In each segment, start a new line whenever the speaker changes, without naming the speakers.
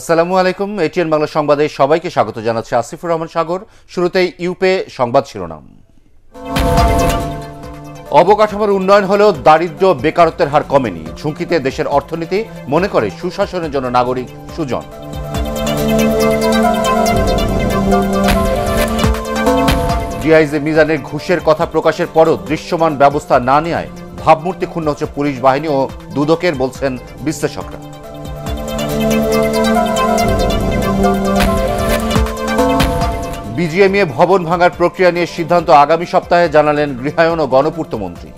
আসসালামু আলাইকুম এটিএন বাংলা সংবাদে সবাইকে স্বাগত জানাচ্ছে আসিফুর রহমান সাগর শুরুতেই ইউপে সংবাদ শিরোনাম অবকাঠামোর উন্নয়ন হলেও দারিদ্র বেকারত্বের হার কমেনি ঝুঁকিতে দেশের অর্থনীতি মনে করে সুশাসনের জন্য নাগরিক সুজন ডিআইজি মিজানের ঘুষের কথা প্রকাশের পরও দৃশ্যমান ব্যবস্থা না নেয় ভাবমূর্তি ক্ষুণ্ণ হচ্ছে পুলিশ বাহিনী ও দুদকের বলছেন বিশ্লেষকরা বিজিএমইএ ভবন ভাঙার প্রক্রিয়া নিয়ে সিদ্ধান্ত আগামী সপ্তাহে জানালেন গৃহায়ন ও গণপূর্ত মন্ত্রী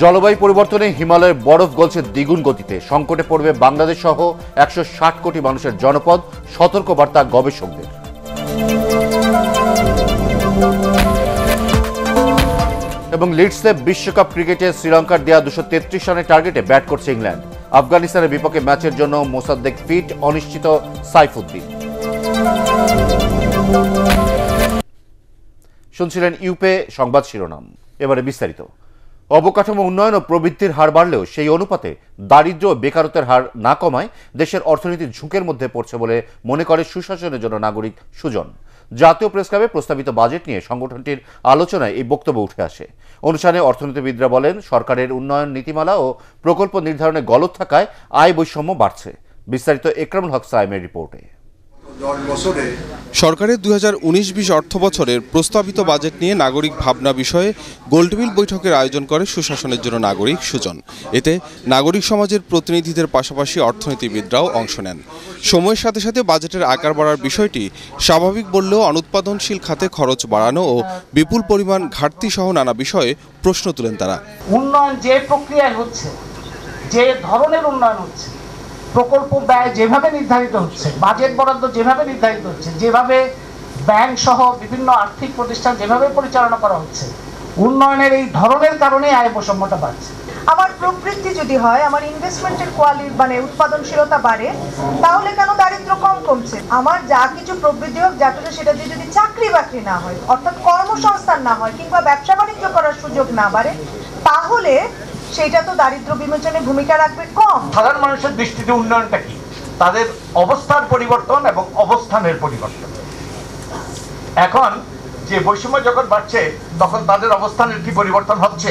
জলবায়ু পরিবর্তনে হিমালয়ের বরফ গলছে দ্বিগুণ গতিতে সংকটে পড়বে বাংলাদেশ সহ একশো কোটি মানুষের জনপদ সতর্কবার্তা গবেষকদের এবং লিডসে বিশ্বকাপ ক্রিকেটে শ্রীলঙ্কার দেয়া দুশো তেত্রিশ রানের টার্গেটে ব্যাট করছে ইংল্যান্ড আফগানিস্তানের বিপক্ষে ম্যাচের জন্য মোসাদ্দেক ফিট অনিশ্চিত সাইফুদ্দিন শুনছিলেন ইউপে সংবাদ শিরোনাম এবারে বিস্তারিত অবকাঠামো উন্নয়ন ও প্রবৃদ্ধির হার বাড়লেও সেই অনুপাতে দারিদ্র ও বেকারত্বের হার না কমায় দেশের অর্থনীতি ঝুঁকের মধ্যে পড়ছে বলে মনে করে সুশাসনের জন্য নাগরিক সুজন জাতীয় প্রেসক্লাবে প্রস্তাবিত বাজেট নিয়ে সংগঠনটির আলোচনায় এই বক্তব্য উঠে আসে অনুষ্ঠানে অর্থনীতিবিদরা বলেন সরকারের উন্নয়ন নীতিমালা ও প্রকল্প নির্ধারণে গলত থাকায় আয় বৈষম্য বাড়ছে বিস্তারিত
একরামুল হক সাইমের রিপোর্টে সরকারের দুই হাজার উনিশ বিশ অর্থ বছরের প্রস্তাবিত বাজেট নিয়ে নাগরিক ভাবনা বিষয়ে গোল্ডমিল বৈঠকের আয়োজন করে সুশাসনের জন্য নাগরিক সুজন এতে নাগরিক সমাজের প্রতিনিধিদের পাশাপাশি অর্থনীতিবিদরাও অংশ নেন সময়ের সাথে সাথে বাজেটের আকার বাড়ার বিষয়টি স্বাভাবিক বললেও অনুৎপাদনশীল খাতে খরচ বাড়ানো ও বিপুল পরিমাণ ঘাটতি সহ নানা বিষয়ে প্রশ্ন তুলেন তারা
উন্নয়ন
যে প্রক্রিয়ায় হচ্ছে যে ধরনের উন্নয়ন হচ্ছে প্রকল্প ব্যয় যেভাবে নির্ধারিত হচ্ছে বাজেট বরাদ্দ যেভাবে নির্ধারিত হচ্ছে যেভাবে ব্যাংক সহ বিভিন্ন
আর্থিক প্রতিষ্ঠান যেভাবে পরিচালনা করা হচ্ছে উন্নয়নের এই ধরনের কারণে আয় বৈষম্যটা বাড়ছে আমার প্রবৃত্তি যদি হয় আমার ইনভেস্টমেন্টের কোয়ালিটি মানে উৎপাদনশীলতা বাড়ে তাহলে কেন দারিদ্র কম কমছে আমার যা কিছু প্রবৃদ্ধি হোক যা কিছু সেটা দিয়ে যদি চাকরি বাকরি না হয় অর্থাৎ কর্মসংস্থান না হয় কিংবা ব্যবসা বাণিজ্য করার সুযোগ না বাড়ে তাহলে সেটা তো দারিদ্র বিমোচনে ভূমিকা রাখবে কম
সাধারণ মানুষের দৃষ্টিতে উন্নয়নটা কি তাদের
অবস্থার পরিবর্তন এবং অবস্থানের পরিবর্তন এখন যে বৈষম্য যখন বাড়ছে তখন তাদের অবস্থানের কি পরিবর্তন হচ্ছে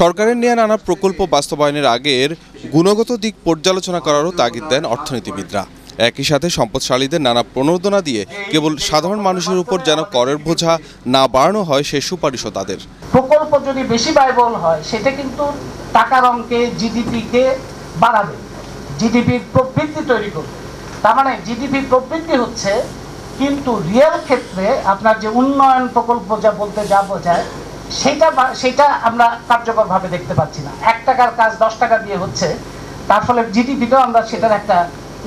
সরকারের নিয়ে নানা প্রকল্প বাস্তবায়নের আগের গুণগত দিক পর্যালোচনা করারও তাগিদ দেন অর্থনীতিবিদরা একই সাথে সম্পদশালীদের নানা প্রণোদনা দিয়ে কেবল সাধারণ মানুষের উপর যেন করের বোঝা না বাড়ানো হয় সে সুপারিশও তাদের
প্রকল্প যদি বেশি ব্যয়বহুল হয় সেটা কিন্তু টাকার অঙ্কে জিডিপিকে বাড়াবে জিডিপির প্রবৃত্তি তৈরি করবে
তার মানে জিডিপি প্রবৃত্তি হচ্ছে কিন্তু রিয়েল ক্ষেত্রে আপনার যে উন্নয়ন প্রকল্প যা বলতে যা বোঝায় সেটা সেটা আমরা কার্যকরভাবে দেখতে পাচ্ছি না এক টাকার কাজ দশ টাকা দিয়ে হচ্ছে তার ফলে জিডিপিতেও আমরা সেটার একটা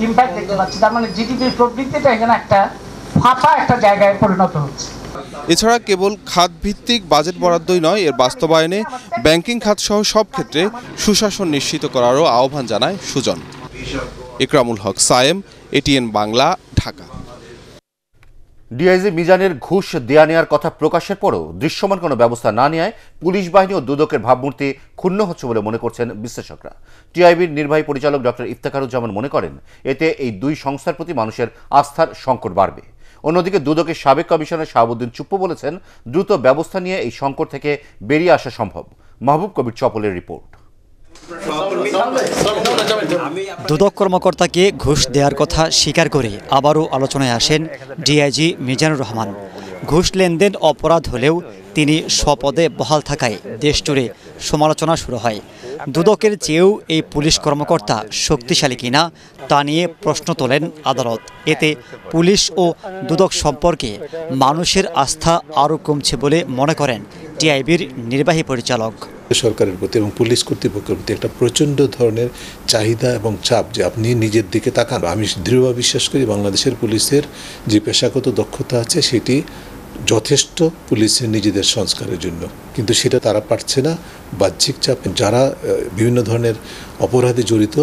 ইম্প্যাক্ট
দেখতে পাচ্ছি তার মানে জিডিপির প্রবৃত্তিটা এখানে একটা ফাঁপা একটা জায়গায় পরিণত হচ্ছে
এছাড়া কেবল খাতভিত্তিক বাজেট বরাদ্দই নয় এর বাস্তবায়নে ব্যাংকিং খাতসহ সব ক্ষেত্রে সুশাসন নিশ্চিত করারও আহ্বান জানায় সুজন ইকরামুল হক সায়েম এটিএন বাংলা ঢাকা ডিআইজি মিজানের ঘুষ দেয়া নেওয়ার
কথা প্রকাশের পরও দৃশ্যমান কোনো ব্যবস্থা না নেয় পুলিশ বাহিনী ও দুদকের ভাবমূর্তি ক্ষুণ্ণ হচ্ছে বলে মনে করছেন বিশ্লেষকরা টিআইবির নির্বাহী পরিচালক ডক্টর ইফতেখারুজ্জামান মনে করেন এতে এই দুই সংস্থার প্রতি মানুষের আস্থার সংকট বাড়বে অন্যদিকে দুদকের সাবেক কমিশনার শাহাবুদ্দিন চুপ্পু বলেছেন দ্রুত ব্যবস্থা নিয়ে এই সংকট থেকে বেরিয়ে আসা সম্ভব মাহবুব কবির চপলের রিপোর্ট
দুদক
কর্মকর্তাকে ঘুষ দেওয়ার কথা স্বীকার করে আবারও আলোচনায় আসেন ডিআইজি মিজানুর রহমান ঘুষ লেনদেন অপরাধ হলেও তিনি স্বপদে বহাল থাকায় দেশজুড়ে সমালোচনা শুরু হয় দুদকের চেয়েও এই পুলিশ কর্মকর্তা শক্তিশালী কিনা তা নিয়ে প্রশ্ন তোলেন আদালত এতে পুলিশ ও দুদক সম্পর্কে মানুষের আস্থা আরও কমছে বলে মনে করেন টিআইবির নির্বাহী পরিচালক সরকারের প্রতি এবং পুলিশ কর্তৃপক্ষের প্রতি একটা প্রচণ্ড ধরনের চাহিদা এবং চাপ যে আপনি নিজের দিকে তাকান আমি
দৃঢ়ভাবে বিশ্বাস করি বাংলাদেশের পুলিশের যে পেশাগত দক্ষতা আছে সেটি যথেষ্ট পুলিশের নিজেদের সংস্কারের জন্য কিন্তু সেটা তারা পারছে না বাহ্যিক চাপ যারা বিভিন্ন ধরনের অপরাধে জড়িত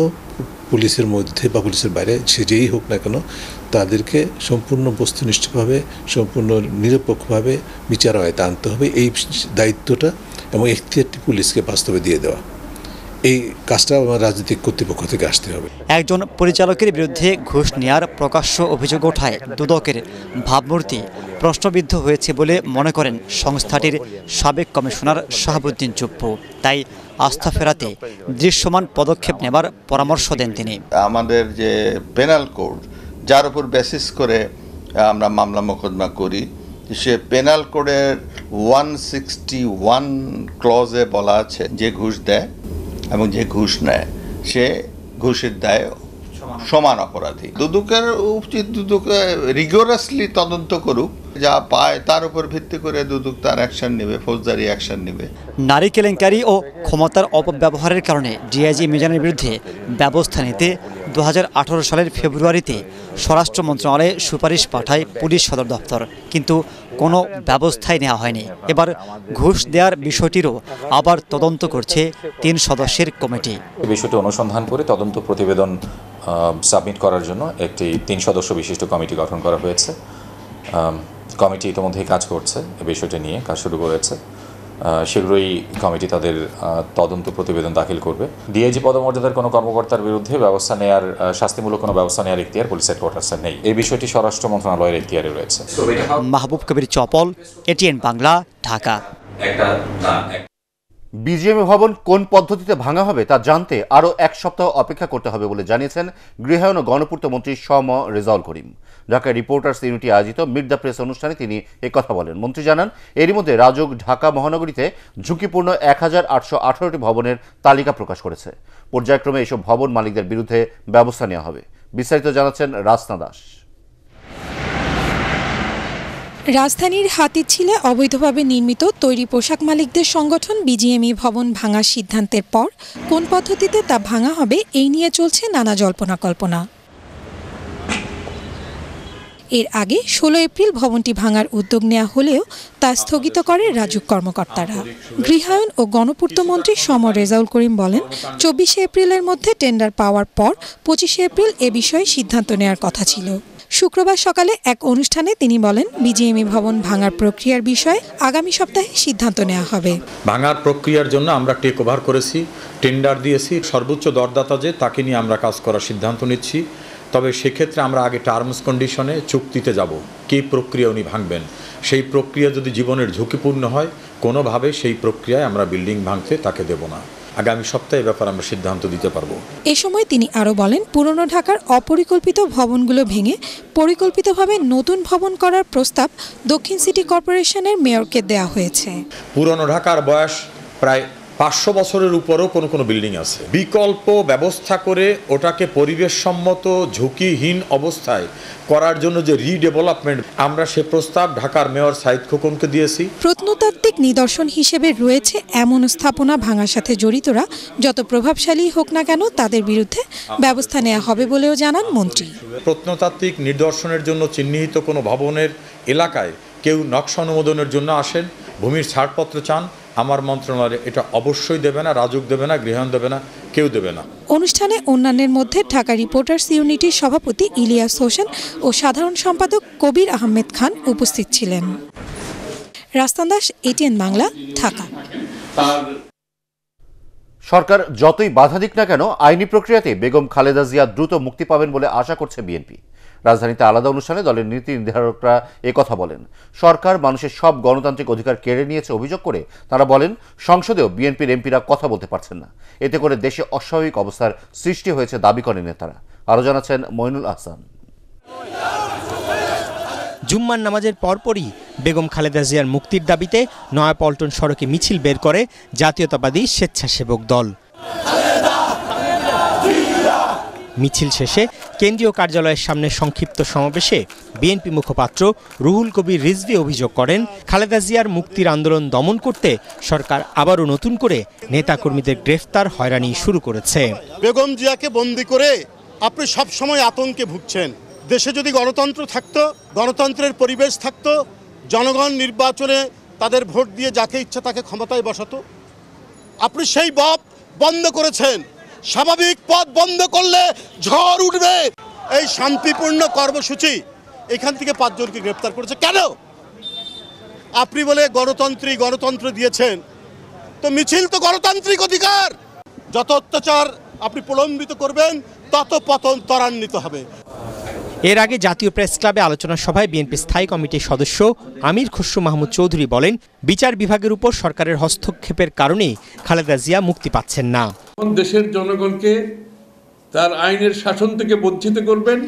পুলিশের মধ্যে বা পুলিশের বাইরে সে যেই হোক না কেন তাদেরকে সম্পূর্ণ বস্তুনিষ্ঠভাবে সম্পূর্ণ নিরপেক্ষভাবে বিচার আয়তে আনতে হবে এই দায়িত্বটা এবং একটি পুলিশকে বাস্তবে দিয়ে দেওয়া এই কাজটা আমার রাজনৈতিক কর্তৃপক্ষ থেকে আসতে হবে
একজন পরিচালকের বিরুদ্ধে ঘুষ নেওয়ার প্রকাশ্য অভিযোগ ওঠায় দুদকের ভাবমূর্তি প্রশ্নবিদ্ধ হয়েছে বলে মনে করেন সংস্থাটির সাবেক কমিশনার শাহাবুদ্দিন চুপ্পু তাই আস্থা ফেরাতে দৃশ্যমান পদক্ষেপ নেবার পরামর্শ দেন তিনি আমাদের যে পেনাল কোড যার উপর বেসিস করে আমরা মামলা মোকদ্দমা করি সে পেনাল
কোডের ওয়ান সিক্সটি ওয়ান ক্লজে বলা আছে যে ঘুষ দেয় এবং যে ঘুষ নেয় সে ঘুষের দায় সমান অপরাধী
দুদুকের উচিত দুদুকে রিগোরাসলি তদন্ত করুক যা পায় তার উপর ভিত্তি করে দুদক তার অ্যাকশন নেবে ফৌজদারি অ্যাকশন নেবে
নারী কেলেঙ্কারি ও ক্ষমতার অপব্যবহারের কারণে ডিআইজি মিজানের বিরুদ্ধে ব্যবস্থা নিতে দু সালের ফেব্রুয়ারিতে স্বরাষ্ট্র মন্ত্রণালয়ে সুপারিশ পাঠায় পুলিশ সদর দপ্তর কিন্তু কোনো ব্যবস্থাই নেওয়া হয়নি এবার ঘুষ দেওয়ার বিষয়টিরও আবার তদন্ত করছে তিন
সদস্যের কমিটি বিষয়টি অনুসন্ধান করে তদন্ত প্রতিবেদন সাবমিট করার জন্য একটি তিন সদস্য বিশিষ্ট কমিটি গঠন করা হয়েছে কমিটি ইতিমধ্যেই কাজ করছে এ বিষয়টি নিয়ে কাজ শুরু করেছে শীঘ্রই কমিটি তাদের তদন্ত প্রতিবেদন দাখিল করবে ডিআইজি পদমর্যাদার কোনো কর্মকর্তার বিরুদ্ধে ব্যবস্থা নেওয়ার শাস্তিমূলক কোনো ব্যবস্থা নেওয়ার ইতিহার পুলিশ হেডকোয়ার্টার্সে নেই এই বিষয়টি স্বরাষ্ট্র মন্ত্রণালয়ের ইতিহারে রয়েছে
মাহবুব কবির চপল এটিএন বাংলা ঢাকা বিজিএমই ভবন কোন পদ্ধতিতে
ভাঙা হবে তা জানতে আরও এক সপ্তাহ অপেক্ষা করতে হবে বলে জানিয়েছেন গৃহায়ন ও গণপূর্ত মন্ত্রী সম রেজাউল করিম ঢাকা রিপোর্টার্স ইউনিটি আয়োজিত মিট দ্য প্রেস অনুষ্ঠানে তিনি কথা বলেন মন্ত্রী জানান এরই মধ্যে রাজক ঢাকা মহানগরীতে ঝুঁকিপূর্ণ এক হাজার আটশো আঠারোটি ভবনের তালিকা প্রকাশ করেছে পর্যায়ক্রমে এসব ভবন মালিকদের বিরুদ্ধে ব্যবস্থা নেওয়া হবে বিস্তারিত জানাচ্ছেন রাসনা দাস
রাজধানীর ছিলে অবৈধভাবে নির্মিত তৈরি পোশাক মালিকদের সংগঠন বিজিএমই ভবন ভাঙার সিদ্ধান্তের পর কোন পদ্ধতিতে তা ভাঙা হবে এই নিয়ে চলছে নানা জল্পনা কল্পনা এর আগে ষোলো এপ্রিল ভবনটি ভাঙার উদ্যোগ নেওয়া হলেও তা স্থগিত করে রাজুক কর্মকর্তারা গৃহায়ন ও গণপূর্তমন্ত্রী সমর রেজাউল করিম বলেন চব্বিশে এপ্রিলের মধ্যে টেন্ডার পাওয়ার পর পঁচিশে এপ্রিল এ বিষয়ে সিদ্ধান্ত নেওয়ার কথা ছিল শুক্রবার সকালে এক অনুষ্ঠানে তিনি বলেন বিজিএমই ভবন ভাঙার প্রক্রিয়ার বিষয়ে আগামী সপ্তাহে সিদ্ধান্ত নেওয়া হবে
ভাঙার প্রক্রিয়ার জন্য আমরা টেক ওভার করেছি টেন্ডার দিয়েছি সর্বোচ্চ দরদাতা যে তাকে নিয়ে আমরা কাজ করার সিদ্ধান্ত নিচ্ছি তবে সেক্ষেত্রে আমরা আগে টার্মস কন্ডিশনে চুক্তিতে যাব কি প্রক্রিয়া উনি ভাঙবেন সেই প্রক্রিয়া যদি জীবনের ঝুঁকিপূর্ণ হয় কোনোভাবে সেই প্রক্রিয়ায় আমরা বিল্ডিং ভাঙতে তাকে দেব না আগামী সপ্তাহে ব্যাপার আমরা সিদ্ধান্ত দিতে পারব
এ সময় তিনি আরও বলেন পুরনো ঢাকার অপরিকল্পিত ভবনগুলো ভেঙে পরিকল্পিতভাবে নতুন ভবন করার প্রস্তাব দক্ষিণ সিটি কর্পোরেশনের মেয়রকে দেয়া হয়েছে
পুরনো ঢাকার বয়স প্রায় পাঁচশো বছরের উপরও কোনো কোনো বিল্ডিং আছে বিকল্প ব্যবস্থা করে ওটাকে পরিবেশসম্মত ঝুঁকিহীন অবস্থায় করার জন্য যে রিডেভেলপমেন্ট আমরা সে প্রস্তাব ঢাকার মেয়র সাইদ খোকনকে দিয়েছি
প্রত্নতাত্ত্বিক নিদর্শন হিসেবে রয়েছে এমন স্থাপনা ভাঙার সাথে জড়িতরা যত প্রভাবশালী হোক না কেন তাদের বিরুদ্ধে ব্যবস্থা নেওয়া হবে বলেও জানান মন্ত্রী
প্রত্নতাত্ত্বিক নিদর্শনের জন্য চিহ্নিত কোনো ভবনের এলাকায় কেউ নকশা অনুমোদনের জন্য আসেন ভূমির ছাড়পত্র চান আমার মন্ত্রণালয় এটা অবশ্যই দেবে না রাজুক দেবে না গৃহায়ণ দেবে না কেউ দেবে না
অনুষ্ঠানে অন্যান্যের মধ্যে ঢাকা রিপোর্টার্স ইউনিটির সভাপতি ইলিয়াস হোসেন ও সাধারণ সম্পাদক কবির আহমেদ খান উপস্থিত ছিলেন রাস্তানদাস এটিএন বাংলা ঢাকা
সরকার যতই বাধা দিক না কেন আইনি প্রক্রিয়াতে বেগম খালেদা জিয়া দ্রুত মুক্তি পাবেন বলে আশা করছে বিএনপি রাজধানীতে আলাদা অনুষ্ঠানে দলের নীতি নির্ধারকরা কথা বলেন সরকার মানুষের সব গণতান্ত্রিক অধিকার কেড়ে নিয়েছে অভিযোগ করে তারা বলেন সংসদেও বিএনপির এমপিরা কথা বলতে পারছেন না এতে করে দেশে অস্বাভাবিক অবস্থার সৃষ্টি হয়েছে দাবি করেন নেতারা আরও জানাচ্ছেন মইনুল আহসান
জুম্মার নামাজের পরপরই বেগম খালেদা জিয়ার মুক্তির দাবিতে নয়াপল্টন সড়কে মিছিল বের করে জাতীয়তাবাদী স্বেচ্ছাসেবক দল মিছিল শেষে কেন্দ্রীয় কার্যালয়ের সামনে সংক্ষিপ্ত সমাবেশে বিএনপি মুখপাত্র রুহুল কবির রিজভি অভিযোগ করেন খালেদা জিয়ার মুক্তির আন্দোলন দমন করতে সরকার আবারও নতুন করে নেতাকর্মীদের গ্রেফতার হয়রানি শুরু করেছে
বেগম জিয়াকে বন্দি করে আপনি সবসময় আতঙ্কে ভুগছেন দেশে যদি গণতন্ত্র থাকত গণতন্ত্রের পরিবেশ থাকত জনগণ নির্বাচনে তাদের ভোট দিয়ে যাকে ইচ্ছা তাকে ক্ষমতায় বসাতো আপনি সেই বপ বন্ধ করেছেন স্বাভাবিক পথ বন্ধ করলে ঝড় উঠবে এই শান্তিপূর্ণ কর্মসূচি এখান থেকে পাঁচজনকে গ্রেপ্তার করেছে কেন আপনি বলে গণতন্ত্রী গণতন্ত্র দিয়েছেন তো মিছিল তো গণতান্ত্রিক অধিকার যত অত্যাচার আপনি প্রলম্বিত করবেন তত পতন ত্বরান্বিত হবে
এর আগে জাতীয় প্রেস ক্লাবে আলোচনা সভায় বিএনপি স্থায়ী কমিটির সদস্য আমির খসরু মাহমুদ চৌধুরী বলেন বিচার বিভাগের উপর সরকারের হস্তক্ষেপের কারণে খালেদা জিয়া মুক্তি পাচ্ছেন না
দেশের জনগণকে তার আইনের শাসন থেকে বঞ্চিত করবেন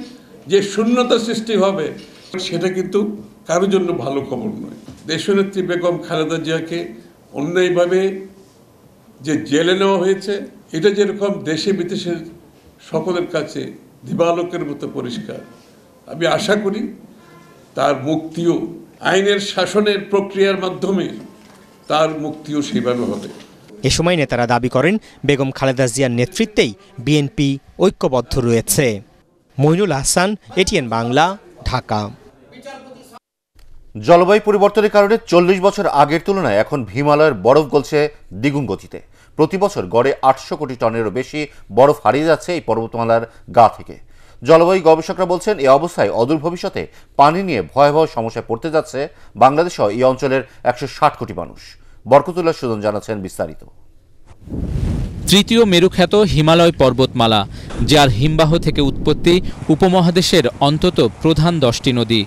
যে শূন্যতা সৃষ্টি হবে সেটা কিন্তু কারোর জন্য ভালো খবর নয় দেশনেত্রী বেগম খালেদা জিয়াকে অন্যায়ভাবে যে জেলে নেওয়া হয়েছে এটা যেরকম দেশে বিদেশের সকলের কাছে দিবালোকের মতো পরিষ্কার আমি আশা করি তার মুক্তিও আইনের শাসনের প্রক্রিয়ার মাধ্যমে তার মুক্তিও সেভাবে হবে
এ সময় নেতারা দাবি করেন বেগম খালেদা জিয়ার নেতৃত্বেই বিএনপি ঐক্যবদ্ধ রয়েছে মইনুল আহসান এটিএন বাংলা ঢাকা জলবায়ু পরিবর্তনের কারণে
চল্লিশ বছর আগের তুলনায় এখন হিমালয়ের বরফ গলছে দ্বিগুণ গতিতে প্রতি বছর গড়ে আটশো কোটি টনেরও বেশি বরফ হারিয়ে যাচ্ছে এই পর্বতমালার গা থেকে জলবায়ু গবেষকরা বলছেন এই অবস্থায় অদূর ভবিষ্যতে পানি নিয়ে ভয়াবহ সমস্যায় পড়তে যাচ্ছে বাংলাদেশ এই অঞ্চলের একশো ষাট কোটি মানুষ বরকতুল্লাহ সুজন জানাচ্ছেন বিস্তারিত
তৃতীয় মেরুখ্যাত হিমালয় পর্বতমালা যার হিমবাহ থেকে উৎপত্তি উপমহাদেশের অন্তত প্রধান দশটি নদী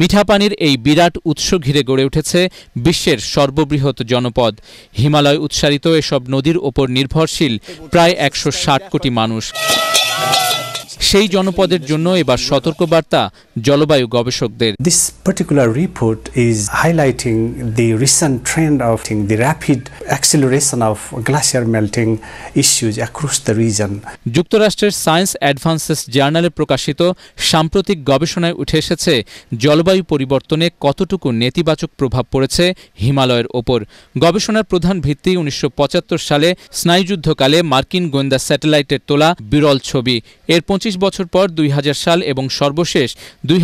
মিঠাপানির এই বিরাট উৎস ঘিরে গড়ে উঠেছে বিশ্বের সর্ববৃহৎ জনপদ হিমালয় উৎসারিত এসব নদীর ওপর নির্ভরশীল প্রায় একশো কোটি মানুষ সেই জনপদের জন্য এবার সতর্কবার্তা জলবায়ু গবেষকদের this particular report is highlighting
the recent trend of the rapid acceleration of glacier melting
issues across the region যুক্তরাষ্ট্রের সায়েন্স অ্যাডভান্সেস জার্নালে প্রকাশিত সাম্প্রতিক গবেষণায় উঠে এসেছে জলবায়ু পরিবর্তনে কতটুকু নেতিবাচক প্রভাব পড়েছে হিমালয়ের ওপর গবেষণার প্রধান ভিত্তি উনিশশো সালে স্নায়ুযুদ্ধকালে মার্কিন গোয়েন্দা স্যাটেলাইটের তোলা বিরল ছবি এর পঁচিশ চল্লিশ বছর পর দুই সাল এবং সর্বশেষ দুই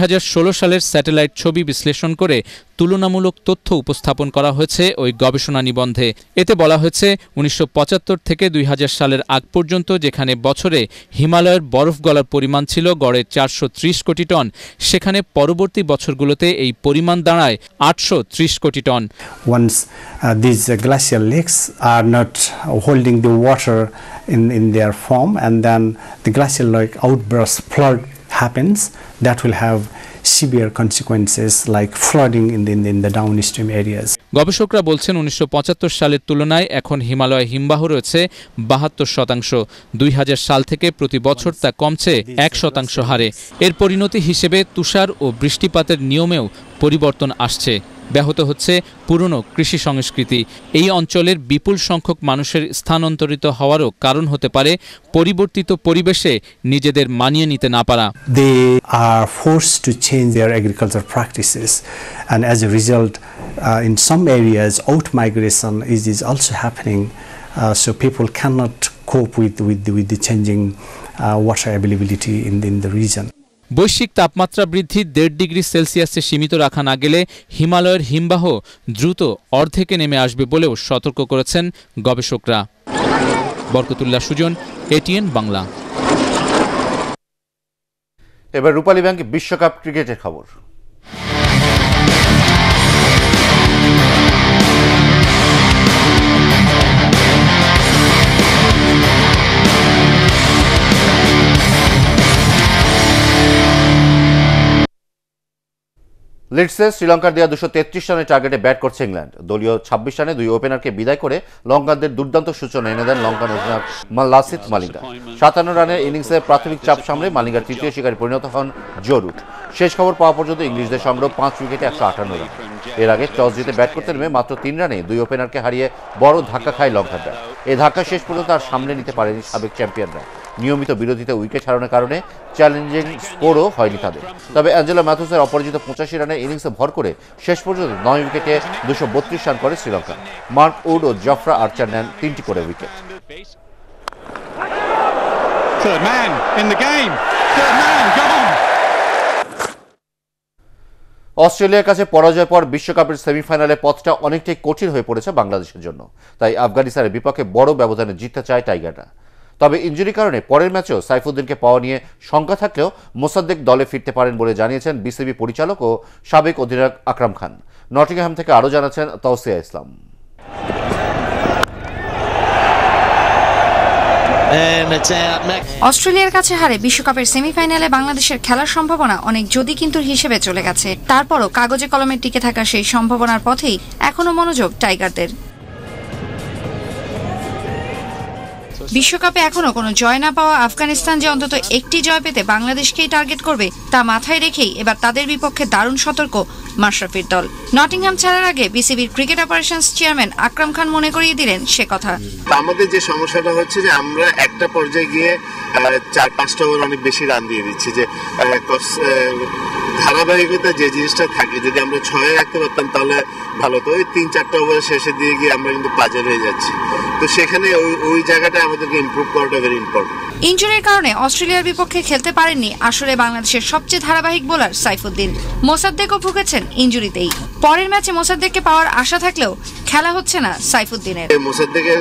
সালের স্যাটেলাইট ছবি বিশ্লেষণ করে তুলনামূলক তথ্য উপস্থাপন করা হয়েছে ওই গবেষণা নিবন্ধে এতে বলা হয়েছে উনিশশো থেকে দুই সালের আগ পর্যন্ত যেখানে বছরে হিমালয়ের বরফ গলার পরিমাণ ছিল গড়ে চারশো কোটি টন সেখানে পরবর্তী বছরগুলোতে এই পরিমাণ দাঁড়ায় আটশো কোটি ton
Once uh, these uh, glacial lakes are not holding the in their form and form and then the glacial lake outburst flood happens, severe consequences like flooding in the, in the downstream areas.
গবেষকরা বলছেন উনিশশো সালের তুলনায় এখন হিমালয় হিমবাহ রয়েছে বাহাত্তর শতাংশ দুই সাল থেকে প্রতি বছর তা কমছে এক শতাংশ হারে এর পরিণতি হিসেবে তুষার ও বৃষ্টিপাতের নিয়মেও পরিবর্তন আসছে ব্যাহত হচ্ছে পুরনো কৃষি সংস্কৃতি এই অঞ্চলের বিপুল সংখ্যক মানুষের স্থানান্তরিত হওয়ারও কারণ হতে পারে পরিবর্তিত পরিবেশে নিজেদের মানিয়ে নিতে না পারা
they are forced to change their agriculture practices and as a result in some areas out migration is is also happening so people can not cope with with with the changing water availability in in the region
বৈশ্বিক তাপমাত্রা বৃদ্ধি দেড় degree সেলসিয়াসে সীমিত রাখা না গেলে হিমালয়ের হিমবাহ দ্রুত অর্ধেকে নেমে আসবে বলেও সতর্ক করেছেন গবেষকরা বরকতুল্লাহ সুজন এটিএন বাংলা এবার রূপালী
ব্যাংক বিশ্বকাপ ক্রিকেটের খবর লিডসে শ্রীলঙ্কার দেওয়া দুশো তেত্রিশ রানের টার্গেটে ব্যাট করছে ইংল্যান্ড দলীয় ছাব্বিশ রানে দুই ওপেনারকে বিদায় করে লঙ্কানদের দুর্দান্ত সূচনা এনে দেন লঙ্কান অধিনায়ক লাসিত মালিঙ্গা সাতান্ন রানের ইনিংসে প্রাথমিক চাপ সামলে মালিঙ্গার তৃতীয় শিকারে পরিণত হন জরুর শেষ খবর পাওয়া পর্যন্ত ইংলিশদের সংগ্রহ পাঁচ উইকেটে একশো আটান্ন রান এর আগে টস জিতে ব্যাট করতে নেমে মাত্র তিন রানে দুই ওপেনারকে হারিয়ে বড় ধাক্কা খায় লঙ্কানরা এই ধাক্কা শেষ পর্যন্ত আর সামনে নিতে পারেনি সাবেক চ্যাম্পিয়নরা নিয়মিত বিরোধিতা উইকেট হারানোর কারণে চ্যালেঞ্জিং স্কোরও হয়নি তাদের তবে অ্যাঞ্জেলা ম্যাথুসের অপরাজিত পঁচাশি রানের ইনিংসে ভর করে শেষ পর্যন্ত নয় উইকেটে দুশো বত্রিশ রান করে শ্রীলঙ্কা মার্ক উড ও জফরা আর্চার নেন তিনটি করে উইকেট অস্ট্রেলিয়ার কাছে পরাজয়ের পর বিশ্বকাপের সেমিফাইনালে পথটা অনেকটাই কঠিন হয়ে পড়েছে বাংলাদেশের জন্য তাই আফগানিস্তানের বিপক্ষে বড় ব্যবধানে জিততে চায় টাইগাররা তবে ইঞ্জুরি কারণে পরের ম্যাচেও সাইফুদ্দিনকে পাওয়া নিয়ে শঙ্কা থাকলেও মোসাদ্দেক দলে ফিরতে পারেন বলে জানিয়েছেন বিসিবি পরিচালক ও সাবেক অধিনায়ক আকরাম খান নটিংহাম থেকে আরও জানাচ্ছেন তাওসিয়া ইসলাম
অস্ট্রেলিয়ার কাছে হারে বিশ্বকাপের সেমিফাইনালে বাংলাদেশের খেলার সম্ভাবনা অনেক যদি কিন্তু হিসেবে চলে গেছে তারপরও কাগজে কলমে টিকে থাকা সেই সম্ভাবনার পথেই এখনো মনোযোগ টাইগারদের বিশ্বকাপে এখনও কোনো জয় না পাওয়া আফগানিস্তান যে অন্তত একটি জয় পেতে বাংলাদেশকেই টার্গেট করবে তা মাথায় রেখেই এবার তাদের বিপক্ষে দারুণ সতর্ক মাশরাফির দল নটিংহাম ছাড়ার আগে বিসিবির cricket operations chairman Akram Khan মনে করিয়ে দিলেন সে কথা
আমাদের যে সমস্যাটা হচ্ছে যে আমরা একটা পর্যায়ে গিয়ে চার পাঁচটা ওভার অনেক বেশি রান দিয়ে দিচ্ছি যে ধারাবাহিকতা যে জিনিসটা থাকে যদি আমরা ছয়ে রাখতে পারতাম তাহলে ভালো তো ওই তিন চারটা ওভার শেষে দিয়ে গিয়ে আমরা কিন্তু পাজার হয়ে যাচ্ছি তো সেখানে ওই ওই জায়গাটা আমাদেরকে ইম্প্রুভ করাটা ভেরি ইম্পর্টেন্ট
ইঞ্জুরির কারণে অস্ট্রেলিয়ার বিপক্ষে খেলতে পারেননি আসলে বাংলাদেশের সবচেয়ে ধারাবাহিক বোলার সাইফুদ্দিন মোসাদ্দেকও ভুগেছেন ইঞ্জুরিতেই পরের ম্যাচে মোসাদ্দেককে পাওয়ার আশা থাকলেও খেলা হচ্ছে না সাইফুদ্দিনের
মোসাদ্দেকের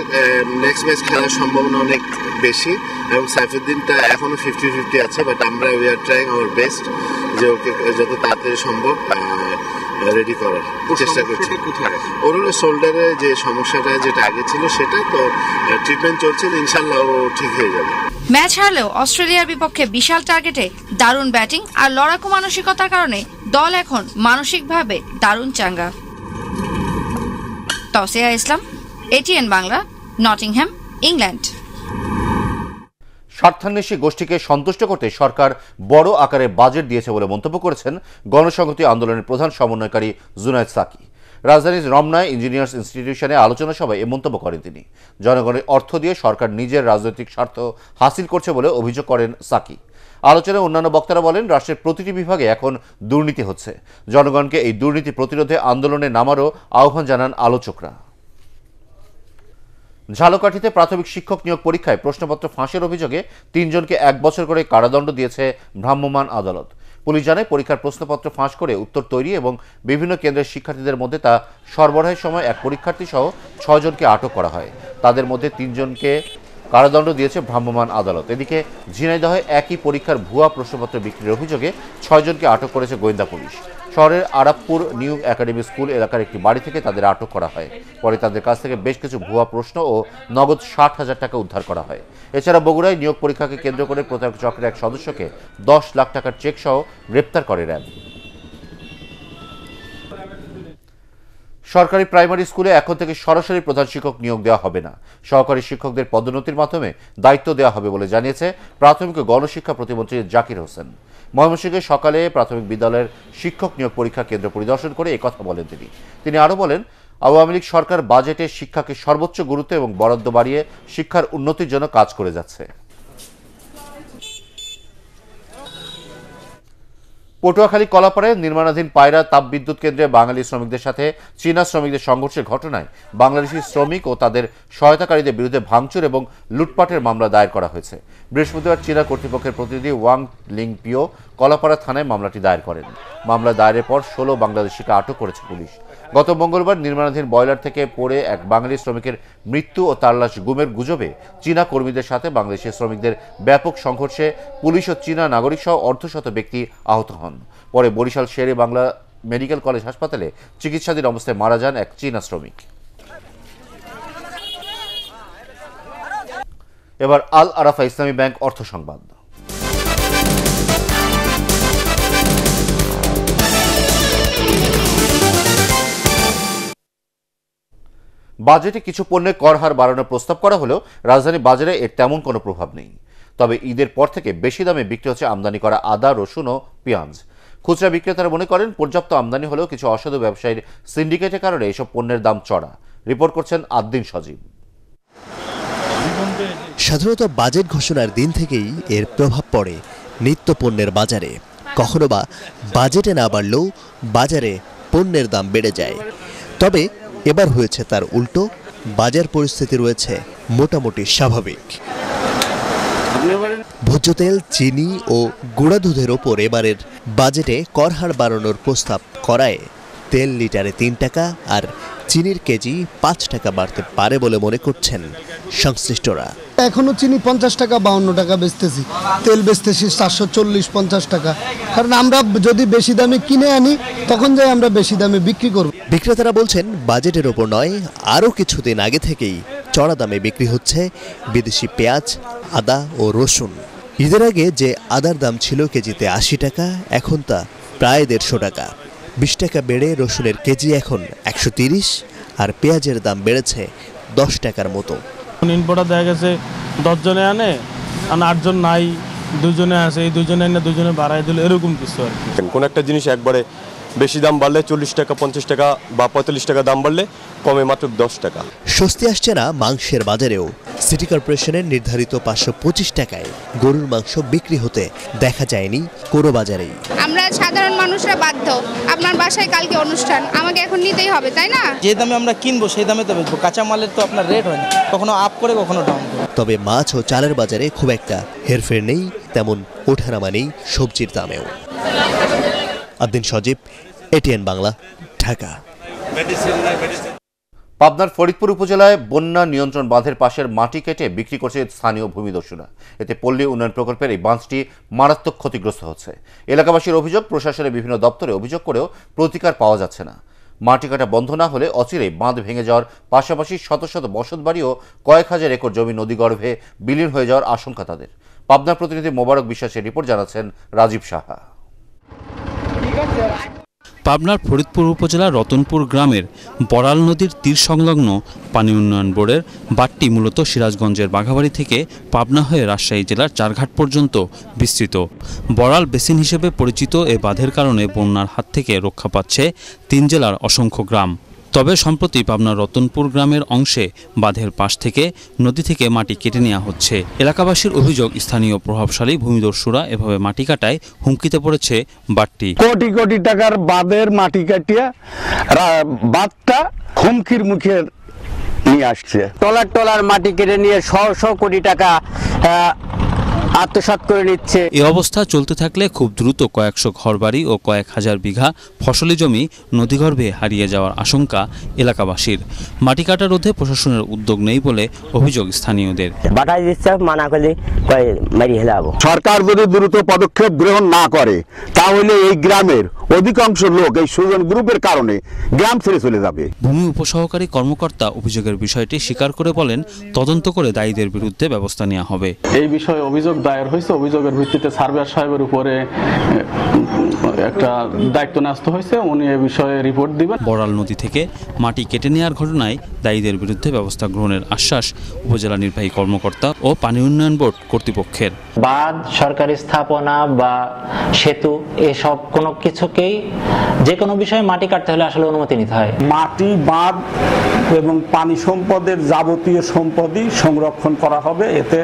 নেক্সট ম্যাচ খেলার সম্ভাবনা অনেক বেশি এবং সাইফুদ্দিনটা এখনো ফিফটি ফিফটি আছে বাট আমরা we are trying our best যে ওকে যত তাড়াতাড়ি সম্ভব রেডি করার চেষ্টা করছি ওরলে শোল্ডারে যে সমস্যাটা যেটা আগে ছিল সেটা তো ট্রিটমেন্ট চলছে ইনশাল্লাহ
ও ঠিক হয়ে যাবে
ম্যাচ হারলেও অস্ট্রেলিয়ার বিপক্ষে বিশাল টার্গেটে দারুণ ব্যাটিং আর লড়াকু মানসিকতার কারণে দল এখন মানসিকভাবে দারুণ চাঙ্গা Tasiya Islam ATN Bangla Nottingham England
স্বার্থান্বেষী গোষ্ঠীকে সন্তুষ্ট করতে সরকার বড় আকারে বাজেট দিয়েছে বলে মন্তব্য করেছেন গণসংহতি আন্দোলনের প্রধান সমন্বয়কারী জুনায়দ সাকি রাজধানীর রমনায় ইঞ্জিনিয়ার্স ইনস্টিটিউশনে আলোচনা সভায় এ মন্তব্য করেন তিনি জনগণের অর্থ দিয়ে সরকার নিজের রাজনৈতিক স্বার্থ হাসিল করছে বলে অভিযোগ করেন সাকি আলোচনায় অন্যান্য বক্তারা বলেন রাষ্ট্রের প্রতিটি বিভাগে এখন দুর্নীতি হচ্ছে জনগণকে এই দুর্নীতি প্রতিরোধে আন্দোলনে নামারও আহ্বান জানান আলোচকরা ঝালকাঠিতে প্রাথমিক শিক্ষক নিয়োগ পরীক্ষায় প্রশ্নপত্র ফাঁসের অভিযোগে তিনজনকে এক বছর করে কারাদণ্ড দিয়েছে ভ্রাম্যমাণ আদালত পুলিশ জানায় পরীক্ষার প্রশ্নপত্র ফাঁস করে উত্তর তৈরি এবং বিভিন্ন কেন্দ্রের শিক্ষার্থীদের মধ্যে তা সরবরাহের সময় এক পরীক্ষার্থী সহ ছজনকে আটক করা হয় তাদের মধ্যে তিনজনকে কারাদণ্ড দিয়েছে ভ্রাম্যমাণ আদালত এদিকে ঝিনাইদহে একই পরীক্ষার ভুয়া প্রশ্নপত্র বিক্রির অভিযোগে ছয়জনকে আটক করেছে গোয়েন্দা পুলিশ শহরের আরাপপুর নিউ একাডেমি স্কুল এলাকার একটি বাড়ি থেকে তাদের আটক করা হয় পরে তাদের কাছ থেকে বেশ কিছু ভুয়া প্রশ্ন ও নগদ ষাট হাজার টাকা উদ্ধার করা হয় এছাড়া বগুড়ায় নিয়োগ পরীক্ষাকে কেন্দ্র করে প্রতারক চক্রের এক সদস্যকে দশ লাখ টাকার চেক সহ গ্রেপ্তার করে র্যাব সরকারি প্রাইমারি স্কুলে এখন থেকে সরাসরি প্রধান শিক্ষক নিয়োগ দেওয়া হবে না সহকারী শিক্ষকদের পদোন্নতির মাধ্যমে দায়িত্ব দেওয়া হবে বলে জানিয়েছে প্রাথমিক গণশিক্ষা প্রতিমন্ত্রী জাকির হোসেন ময়মনসিংহে সকালে প্রাথমিক বিদ্যালয়ের শিক্ষক নিয়োগ পরীক্ষা কেন্দ্র পরিদর্শন করে কথা বলেন তিনি তিনি আরও বলেন আওয়ামী লীগ সরকার বাজেটে শিক্ষাকে সর্বোচ্চ গুরুত্ব এবং বরাদ্দ বাড়িয়ে শিক্ষার উন্নতির জন্য কাজ করে যাচ্ছে পটুয়াখালী কলাপাড়ে নির্মাণাধীন পায়রা তাপবিদ্যুৎ কেন্দ্রে বাঙালি শ্রমিকদের সাথে চীনা শ্রমিকদের সংঘর্ষের ঘটনায় বাংলাদেশি শ্রমিক ও তাদের সহায়তাকারীদের বিরুদ্ধে ভাঙচুর এবং লুটপাটের মামলা দায়ের করা হয়েছে বৃহস্পতিবার চীনা কর্তৃপক্ষের প্রতিনিধি ওয়াং লিং পিও কলাপাড়া থানায় মামলাটি দায়ের করেন মামলা দায়েরের পর ষোলো বাংলাদেশিকে আটক করেছে পুলিশ গত মঙ্গলবার নির্মাণাধীন বয়লার থেকে পড়ে এক বাঙালি শ্রমিকের মৃত্যু ও তার লাশ গুমের গুজবে চীনা কর্মীদের সাথে বাংলাদেশি শ্রমিকদের ব্যাপক সংঘর্ষে পুলিশ ও চীনা নাগরিক সহ অর্ধশত ব্যক্তি আহত হন পরে বরিশাল শেরে বাংলা মেডিকেল কলেজ হাসপাতালে চিকিৎসাধীন অবস্থায় মারা যান এক চীনা শ্রমিক এবার আল আরাফা ইসলামী ব্যাংক অর্থ সংবাদ বাজেটে কিছু পণ্যের কর হার বাড়ানোর প্রস্তাব করা হলেও রাজধানী বাজারে এর তেমন কোনো প্রভাব নেই তবে ঈদের পর থেকে বেশি দামে বিক্রি হচ্ছে আমদানি করা আদা রসুন ও পেঁয়াজ খুচরা বিক্রেতারা মনে করেন পর্যাপ্ত আমদানি হলেও কিছু অসাধু ব্যবসায়ীর সিন্ডিকেটের কারণে এসব পণ্যের দাম চড়া রিপোর্ট করছেন আদ্দিন সজীব
সাধারণত বাজেট ঘোষণার দিন থেকেই এর প্রভাব পড়ে নিত্য পণ্যের বাজারে কখনো বা বাজেটে না বাড়লেও বাজারে পণ্যের দাম বেড়ে যায় তবে এবার হয়েছে তার উল্টো বাজার পরিস্থিতি রয়েছে মোটামুটি স্বাভাবিক ভোজ্য তেল চিনি ও গুঁড়া দুধের ওপর এবারের বাজেটে করহার বাড়ানোর প্রস্তাব করায় তেল লিটারে তিন টাকা আর চিনির কেজি পাঁচ টাকা বাড়তে পারে বলে মনে করছেন সংশ্লিষ্টরা এখনও চিনি পঞ্চাশ টাকা বাউন্ন টাকা বেচতেছি তেল বেচতেছি চারশো চল্লিশ পঞ্চাশ টাকা কারণ আমরা যদি বেশি দামে কিনে আনি তখন যাই আমরা বেশি দামে বিক্রি করব বিক্রেতারা বলছেন বাজেটের ওপর নয় আরও কিছুদিন আগে থেকেই চড়া দামে বিক্রি হচ্ছে বিদেশি পেঁয়াজ আদা ও রসুন ঈদের আগে যে আদার দাম ছিল কেজিতে আশি টাকা এখন তা প্রায় দেড়শো টাকা বিশ টাকা বেড়ে রসুনের কেজি এখন একশো তিরিশ আর পেঁয়াজের দাম বেড়েছে দশ টাকার মতো
ইম্পোর্টার দেখা গেছে দশজনে আনে আর আটজন নাই দুজনে আসে এই দুজনে আনে দুজনে বাড়াই দিল এরকম কিছু
আর কি কোনো একটা জিনিস একবারে বেশি দাম বাড়লে চল্লিশ টাকা পঞ্চাশ টাকা বা পঁয়তাল্লিশ টাকা দাম বাড়লে কমে মাত্র দশ টাকা
স্বস্তি আসছে না মাংসের বাজারেও সিটি কর্পোরেশনের নির্ধারিত পাঁচশো পঁচিশ টাকায় গরুর মাংস বিক্রি হতে দেখা যায়নি কোনো বাজারেই
আমরা সাধারণ মানুষরা বাধ্য আপনার বাসায় কালকে অনুষ্ঠান আমাকে এখন নিতেই হবে তাই না যে
দামে আমরা কিনবো সেই দামে তো বেচবো কাঁচামালের তো আপনার রেট হয় কখনো আপ করে কখনো ডাউন
করে তবে মাছ ও চালের বাজারে খুব একটা হেরফের নেই তেমন ওঠানামা নেই সবজির দামেও আব্দিন সজীব এটিএন বাংলা ঢাকা
পাবনার ফরিদপুর উপজেলায় বন্যা নিয়ন্ত্রণ বাঁধের পাশের মাটি কেটে বিক্রি করছে স্থানীয় ভূমিদস্যুরা এতে পল্লী উন্নয়ন প্রকল্পের এই বাঁধটি মারাত্মক ক্ষতিগ্রস্ত হচ্ছে এলাকাবাসীর অভিযোগ প্রশাসনের বিভিন্ন দপ্তরে অভিযোগ করেও প্রতিকার পাওয়া যাচ্ছে না মাটি কাটা বন্ধ না হলে অচিরেই বাঁধ ভেঙে যাওয়ার পাশাপাশি শত শত বসত বাড়িও কয়েক হাজার একর জমি নদীগর্ভে বিলীন হয়ে যাওয়ার আশঙ্কা তাদের পাবনার প্রতিনিধি মোবারক বিশ্বাসের রিপোর্ট জানাচ্ছেন রাজীব সাহা
পাবনার ফরিদপুর উপজেলার রতনপুর গ্রামের বড়াল নদীর তীর সংলগ্ন পানি উন্নয়ন বোর্ডের বাঁধটি মূলত সিরাজগঞ্জের বাঘাবাড়ি থেকে পাবনা হয়ে রাজশাহী জেলার চারঘাট পর্যন্ত বিস্তৃত বড়াল বেসিন হিসেবে পরিচিত এ বাঁধের কারণে বন্যার হাত থেকে রক্ষা পাচ্ছে তিন জেলার অসংখ্য গ্রাম তবে সম্প্রতি পাবনার রতনপুর গ্রামের অংশে বাঁধের পাশ থেকে নদী থেকে মাটি কেটে নেওয়া হচ্ছে এলাকাবাসীর অভিযোগ স্থানীয় প্রভাবশালী ভূমিদর্শুরা এভাবে মাটি কাটায় হুমকিতে পড়েছে বাঁধটি
কোটি কোটি টাকার বাঁধের মাটি কাটিয়ে বাঁধটা হুমকির মুখে নিয়ে আসছে টলার টলার মাটি কেটে নিয়ে শ কোটি টাকা
আত্মসাত
করে নিচ্ছে এই অবস্থা চলতে থাকলে খুব দ্রুত কয়েকশো ঘরবাড়ি ও কয়েক হাজার বিঘা ফসলি জমি নদীগর্ভে হারিয়ে যাওয়ার আশঙ্কা এলাকাবাসীর মাটি কাটা রোধে প্রশাসনের উদ্যোগ নেই বলে অভিযোগ স্থানীয়দের
বাটাই দিচ্ছে
মানা করলে
মারি হেলাবো সরকার যদি দ্রুত পদক্ষেপ গ্রহণ না করে তাহলে এই গ্রামের অধিকাংশ লোক এই সুজন গ্রুপের কারণে গ্রাম ছেড়ে চলে যাবে
ভূমি
উপসহকারী কর্মকর্তা অভিযোগের বিষয়টি স্বীকার করে বলেন তদন্ত করে দায়ীদের বিরুদ্ধে ব্যবস্থা নেওয়া হবে এই বিষয়ে অভিযোগ দায়ের হয়েছে অভিযোগের ভিত্তিতে সার্ভেয়ার সাহেবের উপরে একটা দায়িত্ব ন্যস্ত হয়েছে উনি এ বিষয়ে রিপোর্ট দিবেন বড়াল নদী থেকে মাটি কেটে নেওয়ার ঘটনায় দায়ীদের বিরুদ্ধে ব্যবস্থা গ্রহণের আশ্বাস উপজেলা নির্বাহী কর্মকর্তা ও পানি উন্নয়ন বোর্ড কর্তৃপক্ষের
বাদ সরকারি স্থাপনা বা সেতু
এসব কোনো কিছু মানুষকেই যে কোনো বিষয়ে মাটি কাটতে হলে আসলে অনুমতি নিতে হয় মাটি বাঁধ এবং পানি সম্পদের যাবতীয় সম্পদই সংরক্ষণ করা হবে এতে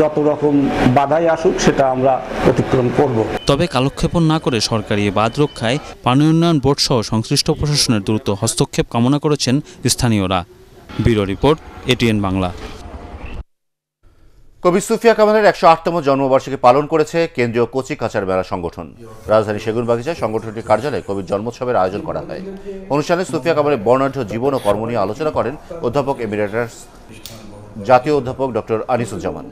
যত রকম বাধাই আসুক সেটা আমরা অতিক্রম করব তবে কালক্ষেপণ না করে সরকারি বাঁধ রক্ষায় পানি উন্নয়ন বোর্ড সহ সংশ্লিষ্ট প্রশাসনের দ্রুত হস্তক্ষেপ কামনা করেছেন স্থানীয়রা ব্যুরো রিপোর্ট এটিএন বাংলা
কবি সুফিয়া কামালের একশো আটতম জন্মবার্ষিকী পালন করেছে কেন্দ্রীয় কচি কাচার মেলা সংগঠন রাজধানী সেগুনবাগিচায় সংগঠনটির কার্যালয়ে কবির জন্মোৎসবের আয়োজন করা হয় অনুষ্ঠানে সুফিয়া কামালের বর্ণাঢ্য জীবন ও কর্ম নিয়ে আলোচনা করেন অধ্যাপক এমিরেটার্স জাতীয় অধ্যাপক ডক্টর আনিসুজ্জামান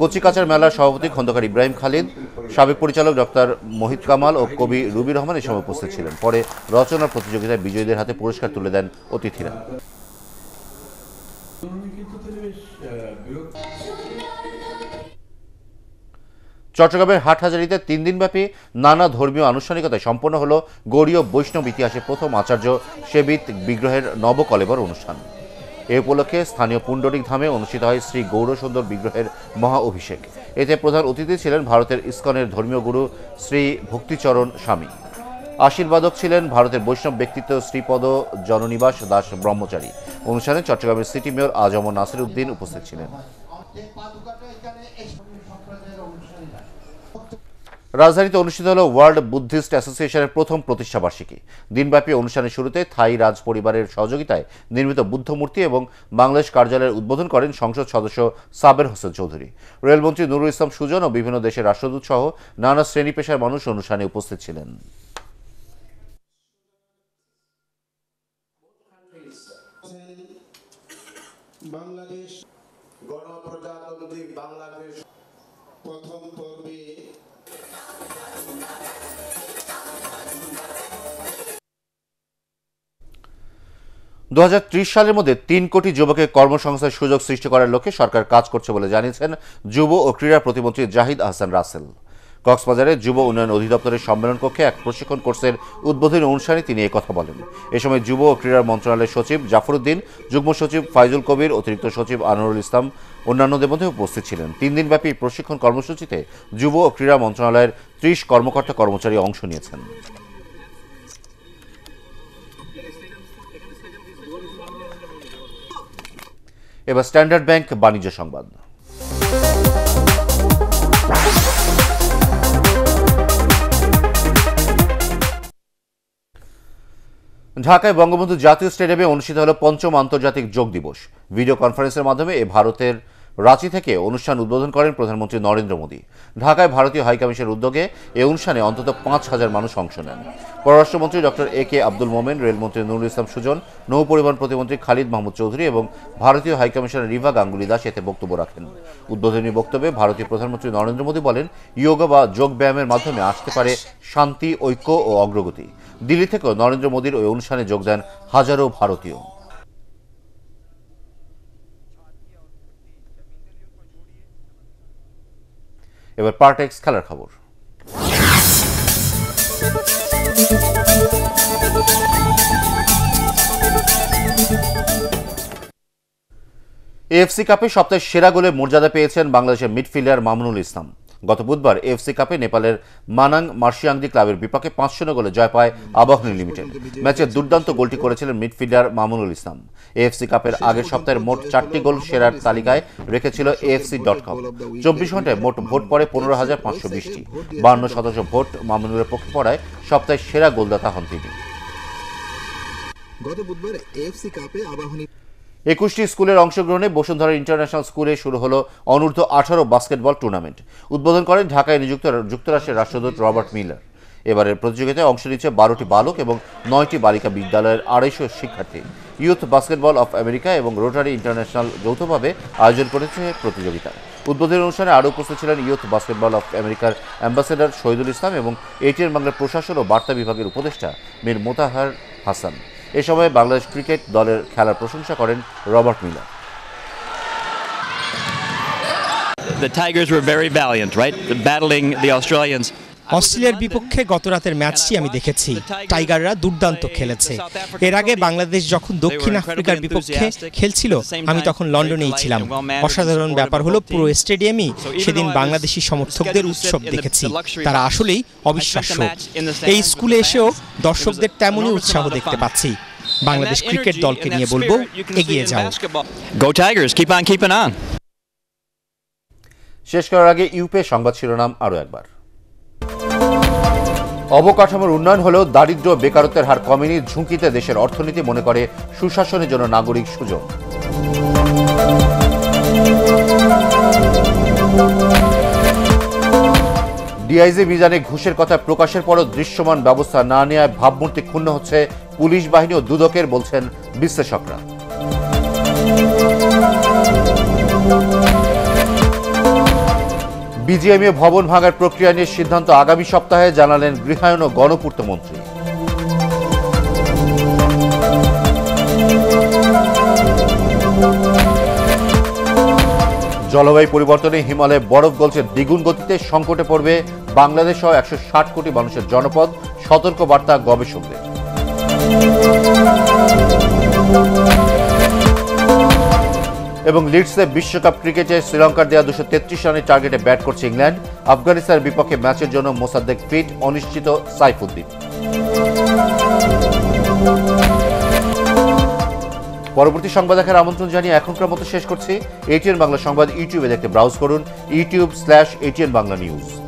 কচিকাচার মেলার সভাপতি খন্দকার ইব্রাহিম খালিদ সাবেক পরিচালক ডক্টর মোহিত কামাল ও কবি রুবি রহমান এই সময় উপস্থিত ছিলেন পরে রচনা প্রতিযোগিতায় বিজয়ীদের হাতে পুরস্কার তুলে দেন অতিথিরা চট্টগ্রামের হাটহাজারিতে তিন দিনব্যাপী নানা ধর্মীয় আনুষ্ঠানিকতায় সম্পন্ন হল গৌরীয় বৈষ্ণব ইতিহাসে প্রথম আচার্য সেবিত বিগ্রহের নবকলেবর অনুষ্ঠান এ উপলক্ষে স্থানীয় পুণ্ডরিক ধামে অনুষ্ঠিত হয় শ্রী গৌরসুন্দর বিগ্রহের মহা অভিষেক এতে প্রধান অতিথি ছিলেন ভারতের ইস্কনের ধর্মীয় গুরু শ্রী ভক্তিচরণ স্বামী আশীর্বাদক ছিলেন ভারতের বৈষ্ণব ব্যক্তিত্ব শ্রীপদ জননিবাস দাস ব্রহ্মচারী অনুষ্ঠানে চট্টগ্রামের সিটি মেয়র আজম নাসির উদ্দিন উপস্থিত ছিলেন রাজধানীতে অনুষ্ঠিত হল ওয়ার্ল্ড বুদ্ধিস্ট অ্যাসোসিয়েশনের প্রথম প্রতিষ্ঠাবার্ষিকী দিনব্যাপী অনুষ্ঠানের শুরুতে থাই রাজ পরিবারের সহযোগিতায় নির্মিত বুদ্ধমূর্তি এবং বাংলাদেশ কার্যালয়ের উদ্বোধন করেন সংসদ সদস্য সাবের হোসেন চৌধুরী রেলমন্ত্রী নুরুল ইসলাম সুজন ও বিভিন্ন দেশের রাষ্ট্রদূত সহ নানা শ্রেণী পেশার মানুষ অনুষ্ঠানে উপস্থিত ছিলেন
বাংলাদেশ গণপ্রজাতন্ত্রী বাংলাদেশ প্রথম পর্বে
2030 সালের মধ্যে তিন কোটি যুবকের কর্মসংস্থার সুযোগ সৃষ্টি করার লক্ষ্যে সরকার কাজ করছে বলে জানিয়েছেন যুব ও ক্রীড়া প্রতিমন্ত্রী জাহিদ আহসান রাসেল কক্সবাজারে যুব উন্নয়ন অধিদপ্তরের সম্মেলন কক্ষে এক প্রশিক্ষণ কোর্সের উদ্বোধনী অনুষ্ঠানে তিনি কথা বলেন এ সময় যুব ও ক্রীড়া মন্ত্রণালয়ের সচিব জাফরুদ্দিন যুগ্ম সচিব ফাইজুল কবির অতিরিক্ত সচিব আনোয়ারুল ইসলাম অন্যান্যদের মধ্যে উপস্থিত ছিলেন তিন দিনব্যাপী প্রশিক্ষণ কর্মসূচিতে যুব ও ক্রীড়া মন্ত্রণালয়ের ত্রিশ কর্মকর্তা কর্মচারী অংশ নিয়েছেন এবার স্ট্যান্ডার্ড ব্যাংক বাণিজ্য সংবাদ ঢাকায় বঙ্গবন্ধু জাতীয় স্টেডিয়ামে অনুষ্ঠিত হল পঞ্চম আন্তর্জাতিক যোগ দিবস ভিডিও কনফারেন্সের মাধ্যমে এ ভারতের রাঁচি থেকে অনুষ্ঠান উদ্বোধন করেন প্রধানমন্ত্রী নরেন্দ্র মোদী ঢাকায় ভারতীয় হাইকমিশনের উদ্যোগে এই অনুষ্ঠানে অন্তত পাঁচ হাজার মানুষ অংশ নেন পররাষ্ট্রমন্ত্রী ডক্টর এ কে আব্দুল মোমেন রেলমন্ত্রী নুরুল ইসলাম সুজন নৌপরিবহন প্রতিমন্ত্রী খালিদ মাহমুদ চৌধুরী এবং ভারতীয় হাইকমিশনার রিভা গাঙ্গুলি দাস এতে বক্তব্য রাখেন উদ্বোধনী বক্তব্যে ভারতীয় প্রধানমন্ত্রী নরেন্দ্র মোদী বলেন ইয়োগা বা যোগব্যায়ামের মাধ্যমে আসতে পারে শান্তি ঐক্য ও অগ্রগতি দিল্লি থেকেও নরেন্দ্র মোদীর ওই অনুষ্ঠানে যোগ দেন হাজারো ভারতীয় এবার পার্ট এক্স খেলার খবর এএফসি কাপে সপ্তাহের সেরা গোলে মর্যাদা পেয়েছেন বাংলাদেশের মিডফিল্ডার মামুনুল ইসলাম গত বুধবার এফসি কাপে নেপালের মানাং মার্শিয়াংদি ক্লাবের বিপক্ষে পাঁচ শূন্য গোলে জয় পায় আবাহনী লিমিটেড ম্যাচে দুর্দান্ত গোলটি করেছিলেন মিডফিল্ডার মামুনুল ইসলাম এএফসি কাপের আগের সপ্তাহের মোট চারটি গোল সেরার তালিকায় রেখেছিল এএফসি ডট কম চব্বিশ ঘন্টায় মোট ভোট পড়ে পনেরো হাজার পাঁচশো বিশটি বান্ন শতাংশ ভোট মামুনুলের পক্ষে পড়ায় সপ্তাহের সেরা গোলদাতা হন তিনি
গত বুধবার এফসি কাপে আবাহনী
একুশটি স্কুলের অংশগ্রহণে বসুন্ধরা ইন্টারন্যাশনাল স্কুলে শুরু হলো অনূর্ধ্ব আঠারো বাস্কেটবল টুর্নামেন্ট উদ্বোধন করেন ঢাকায় নিযুক্ত যুক্তরাষ্ট্রের রাষ্ট্রদূত রবার্ট মিলার এবারের প্রতিযোগিতায় অংশ নিচ্ছে বারোটি বালক এবং নয়টি বালিকা বিদ্যালয়ের আড়াইশো শিক্ষার্থী ইউথ বাস্কেটবল অফ আমেরিকা এবং রোটারি ইন্টারন্যাশনাল যৌথভাবে আয়োজন করেছে প্রতিযোগিতা উদ্বোধনী অনুষ্ঠানে আরও উপস্থিত ছিলেন ইউথ বাস্কেটবল অফ আমেরিকার অ্যাম্বাসেডর শহীদুল ইসলাম এবং এটিএন বাংলার প্রশাসন ও বার্তা বিভাগের উপদেষ্টা মীর মোতাহার হাসান এ সময় বাংলাদেশ ক্রিকেট দলের খেলার প্রশংসা করেন Robert Miller
The Tigers were very valiant, right? Battling the Australians অস্ট্রেলিয়ার বিপক্ষে গত রাতের ম্যাচটি আমি দেখেছি টাইগাররা দুর্দান্ত খেলেছে এর আগে বাংলাদেশ যখন দক্ষিণ আফ্রিকার বিপক্ষে খেলছিল আমি তখন লন্ডনেই ছিলাম অসাধারণ ব্যাপার হলো পুরো স্টেডিয়ামই সেদিন বাংলাদেশি সমর্থকদের উৎসব দেখেছি তারা আসলেই অবিশ্বাস্য এই স্কুলে এসেও দর্শকদের তেমনই উৎসাহ দেখতে পাচ্ছি বাংলাদেশ ক্রিকেট দলকে নিয়ে বলবো এগিয়ে যাও go Tigers keep on keep on
শেষ করার আগে ইউপে e সংবাদ শিরোনাম আরও একবার অবকাঠামোর উন্নয়ন হলেও দারিদ্র বেকারত্বের হার কমেনি ঝুঁকিতে দেশের অর্থনীতি মনে করে সুশাসনের জন্য নাগরিক সুযোগ ডিআইজি মিজানে ঘুষের কথা প্রকাশের পরও দৃশ্যমান ব্যবস্থা না নেওয়ায় ভাবমূর্তি ক্ষুণ্ণ হচ্ছে পুলিশ বাহিনী ও দুদকের বলছেন বিশ্লেষকরা বিজিএমএ ভবন ভাঙার প্রক্রিয়া নিয়ে সিদ্ধান্ত আগামী সপ্তাহে জানালেন গৃহায়ন ও গণপূর্ত মন্ত্রী জলবায়ু পরিবর্তনে হিমালয়ে বরফ গলছে দ্বিগুণ গতিতে সংকটে পড়বে বাংলাদেশ সহ একশো কোটি মানুষের জনপদ সতর্ক বার্তা গবেষকদের এবং লিডসে বিশ্বকাপ ক্রিকেটে শ্রীলঙ্কার দেওয়া দুশো তেত্রিশ রানের টার্গেটে ব্যাট করছে ইংল্যান্ড আফগানিস্তানের বিপক্ষে ম্যাচের জন্য মোসাদ্দেক ফিট অনিশ্চিত সাইফুদ্দিন পরবর্তী সংবাদ দেখার আমন্ত্রণ জানিয়ে এখনকার মতো শেষ করছি এটিএন বাংলা সংবাদ ইউটিউবে দেখতে ব্রাউজ করুন YouTube slash ATN Bangla news